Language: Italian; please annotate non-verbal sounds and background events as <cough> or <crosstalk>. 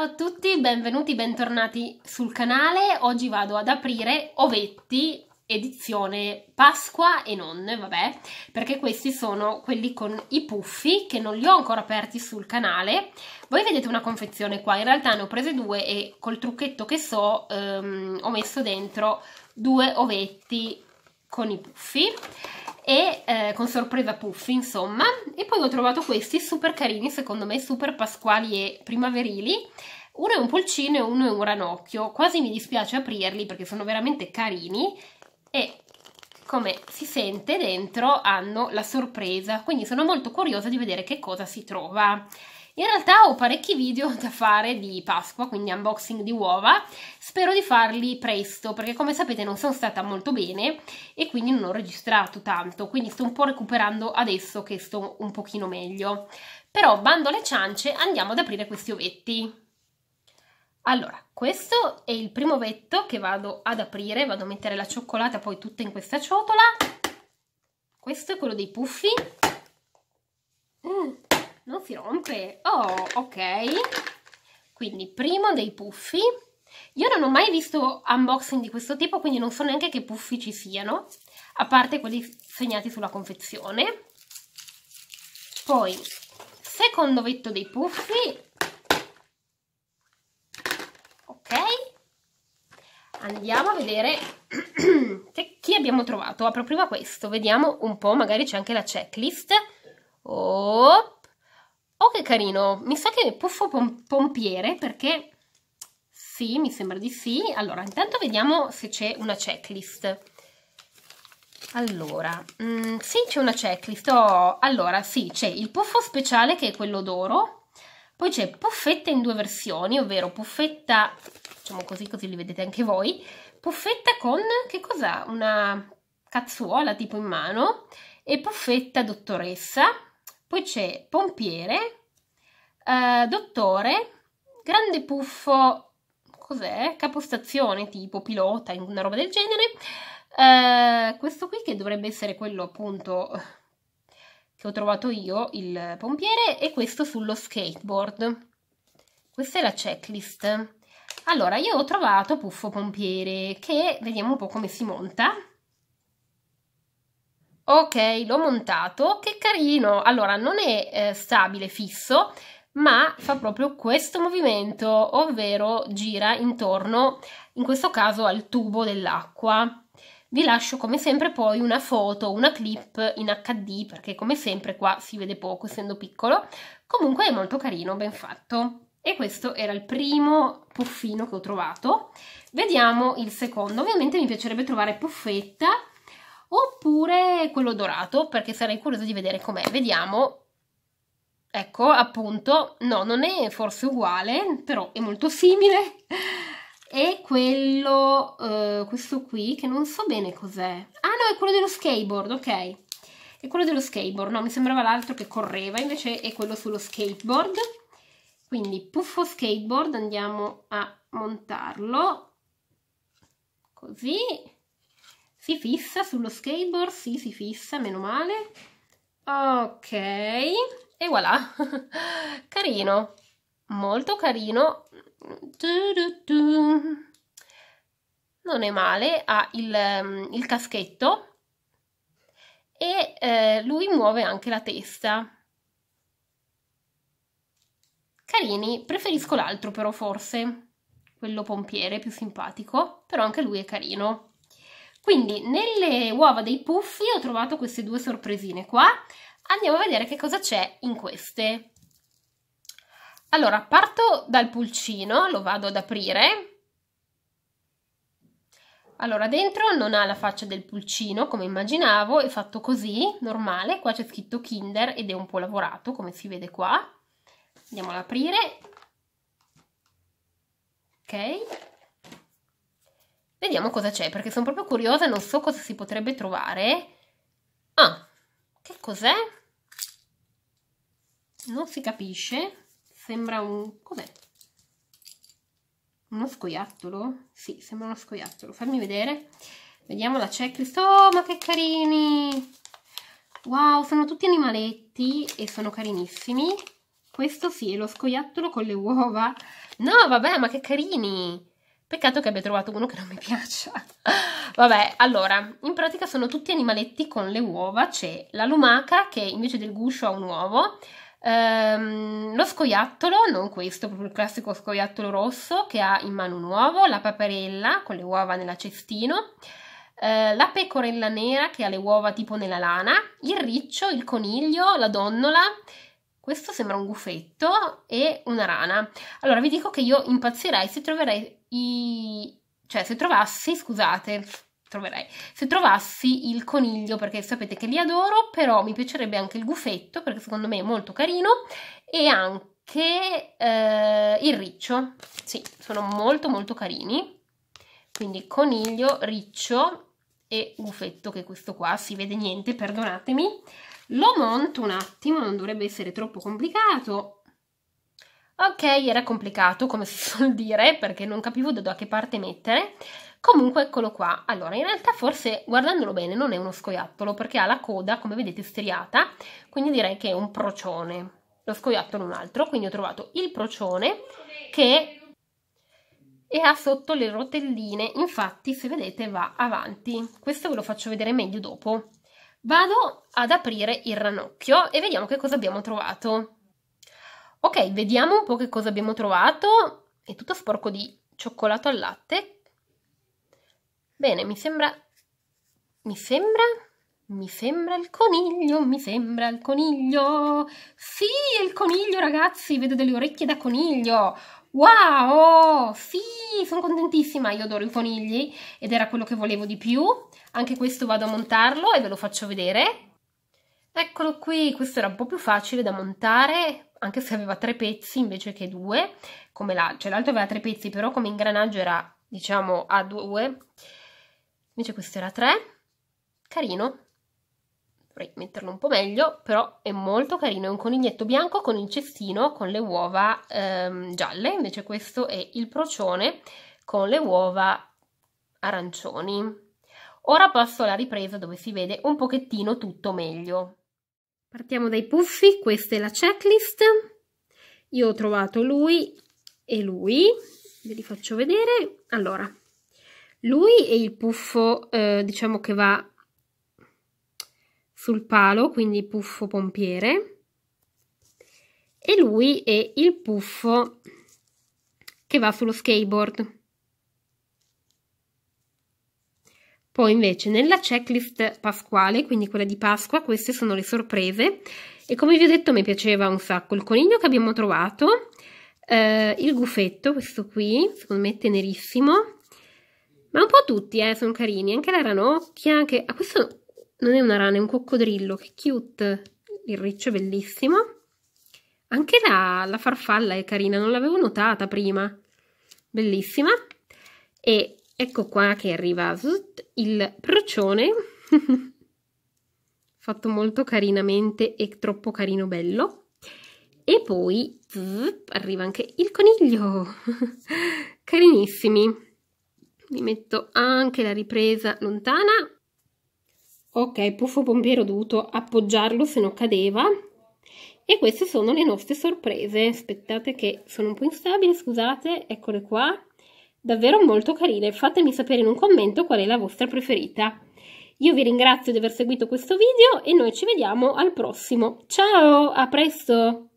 Ciao a tutti, benvenuti, bentornati sul canale. Oggi vado ad aprire Ovetti edizione Pasqua e non, vabbè, perché questi sono quelli con i puffi che non li ho ancora aperti sul canale. Voi vedete una confezione qua, in realtà ne ho prese due e col trucchetto che so ehm, ho messo dentro due ovetti con i puffi e eh, con sorpresa puffi insomma e poi ho trovato questi super carini secondo me super pasquali e primaverili uno è un pulcino e uno è un ranocchio quasi mi dispiace aprirli perché sono veramente carini e come si sente dentro hanno la sorpresa quindi sono molto curiosa di vedere che cosa si trova in realtà ho parecchi video da fare di Pasqua, quindi unboxing di uova, spero di farli presto perché come sapete non sono stata molto bene e quindi non ho registrato tanto, quindi sto un po' recuperando adesso che sto un pochino meglio. Però bando alle ciance, andiamo ad aprire questi ovetti. Allora, questo è il primo ovetto che vado ad aprire, vado a mettere la cioccolata poi tutta in questa ciotola. Questo è quello dei puffi. Mmm! non si rompe oh ok quindi primo dei puffi io non ho mai visto unboxing di questo tipo quindi non so neanche che puffi ci siano a parte quelli segnati sulla confezione poi secondo vetto dei puffi ok andiamo a vedere <clears throat> chi abbiamo trovato apro prima questo vediamo un po' magari c'è anche la checklist oh Oh, che carino! Mi sa che è Puffo pom Pompiere, perché... Sì, mi sembra di sì. Allora, intanto vediamo se c'è una checklist. Allora, mh, mm, sì, c'è una checklist. Oh, allora, sì, c'è il puffo speciale, che è quello d'oro. Poi c'è puffetta in due versioni, ovvero puffetta... Facciamo così, così li vedete anche voi. Puffetta con, che cos'ha? Una cazzuola tipo in mano. E puffetta dottoressa. Poi c'è pompiere, eh, dottore, grande puffo, cos'è? Capostazione tipo pilota, una roba del genere. Uh, questo qui che dovrebbe essere quello appunto che ho trovato io, il pompiere, e questo sullo skateboard. Questa è la checklist. Allora, io ho trovato Puffo Pompiere, che vediamo un po' come si monta. Ok, l'ho montato, che carino! Allora, non è eh, stabile, fisso, ma fa proprio questo movimento, ovvero gira intorno, in questo caso al tubo dell'acqua. Vi lascio come sempre poi una foto, una clip in HD, perché come sempre qua si vede poco essendo piccolo. Comunque è molto carino, ben fatto. E questo era il primo puffino che ho trovato. Vediamo il secondo. Ovviamente mi piacerebbe trovare puffetta oppure quello dorato, perché sarei curiosa di vedere com'è. Vediamo Ecco, appunto, no, non è forse uguale, però è molto simile. E quello, eh, questo qui, che non so bene cos'è. Ah no, è quello dello skateboard, ok. È quello dello skateboard, no, mi sembrava l'altro che correva, invece è quello sullo skateboard. Quindi puffo skateboard, andiamo a montarlo. Così. Si fissa sullo skateboard, sì, si fissa, meno male. Ok e voilà, <laughs> carino, molto carino, non è male, ha il, mm, il caschetto e eh, lui muove anche la testa. Carini, preferisco l'altro però forse, quello pompiere più simpatico, però anche lui è carino. Quindi nelle uova dei puffi ho trovato queste due sorpresine qua. Andiamo a vedere che cosa c'è in queste. Allora, parto dal pulcino, lo vado ad aprire. Allora, dentro non ha la faccia del pulcino, come immaginavo, è fatto così, normale. Qua c'è scritto Kinder ed è un po' lavorato, come si vede qua. Andiamo ad aprire. Ok. Vediamo cosa c'è, perché sono proprio curiosa, non so cosa si potrebbe trovare. Ah, che cos'è? Non si capisce. Sembra un... cos'è? Uno scoiattolo? Sì, sembra uno scoiattolo. Fammi vedere. Vediamo la checklist. Oh, ma che carini! Wow, sono tutti animaletti e sono carinissimi. Questo sì, è lo scoiattolo con le uova. No, vabbè, ma che carini! Peccato che abbia trovato uno che non mi piaccia. Vabbè, allora, in pratica sono tutti animaletti con le uova. C'è la lumaca che invece del guscio ha un uovo, ehm, lo scoiattolo, non questo, proprio il classico scoiattolo rosso che ha in mano un uovo, la paperella con le uova nella cestino, eh, la pecorella nera che ha le uova tipo nella lana, il riccio, il coniglio, la donnola questo sembra un gufetto e una rana. Allora vi dico che io impazzirei se troverei i... cioè se trovassi, scusate, troverei, se trovassi il coniglio perché sapete che li adoro, però mi piacerebbe anche il gufetto perché secondo me è molto carino e anche eh, il riccio, sì, sono molto molto carini, quindi coniglio, riccio e gufetto che questo qua si vede niente, perdonatemi, lo monto un attimo, non dovrebbe essere troppo complicato, Ok, era complicato come si <laughs> suol dire perché non capivo da che parte mettere. Comunque eccolo qua. Allora, in realtà forse guardandolo bene non è uno scoiattolo perché ha la coda, come vedete, striata, quindi direi che è un procione. Lo scoiattolo è un altro, quindi ho trovato il procione che e ha sotto le rotelline, infatti se vedete va avanti. Questo ve lo faccio vedere meglio dopo. Vado ad aprire il ranocchio e vediamo che cosa abbiamo trovato. Ok, vediamo un po' che cosa abbiamo trovato. È tutto sporco di cioccolato al latte. Bene, mi sembra... Mi sembra... Mi sembra il coniglio, mi sembra il coniglio. Sì, è il coniglio, ragazzi, vedo delle orecchie da coniglio. Wow, sì, sono contentissima, io adoro i conigli ed era quello che volevo di più. Anche questo vado a montarlo e ve lo faccio vedere. Eccolo qui, questo era un po' più facile da montare, anche se aveva tre pezzi invece che due, come la, cioè l'altro aveva tre pezzi, però come ingranaggio era diciamo a due, invece questo era tre, carino, dovrei metterlo un po' meglio, però è molto carino, è un coniglietto bianco con il cestino con le uova ehm, gialle, invece questo è il procione con le uova arancioni. Ora passo alla ripresa dove si vede un pochettino tutto meglio. Partiamo dai puffi, questa è la checklist. Io ho trovato lui e lui, ve li faccio vedere. Allora, lui è il puffo, eh, diciamo che va sul palo, quindi puffo pompiere. E lui è il puffo che va sullo skateboard. Poi invece nella checklist pasquale, quindi quella di Pasqua, queste sono le sorprese e come vi ho detto mi piaceva un sacco il coniglio che abbiamo trovato, eh, il gufetto, questo qui, secondo me è tenerissimo, ma un po' tutti, eh, sono carini, anche la ranocchia, anche... Ah, questo non è una rana, è un coccodrillo, che cute, il riccio è bellissimo. Anche la, la farfalla è carina, non l'avevo notata prima, bellissima. E Ecco qua che arriva il procione, <laughs> fatto molto carinamente e troppo carino bello. E poi arriva anche il coniglio, <laughs> carinissimi. mi metto anche la ripresa lontana. Ok, Puffo Pompiero ho dovuto appoggiarlo se no cadeva. E queste sono le nostre sorprese. Aspettate che sono un po' instabile, scusate, eccole qua davvero molto carine. Fatemi sapere in un commento qual è la vostra preferita. Io vi ringrazio di aver seguito questo video e noi ci vediamo al prossimo. Ciao, a presto!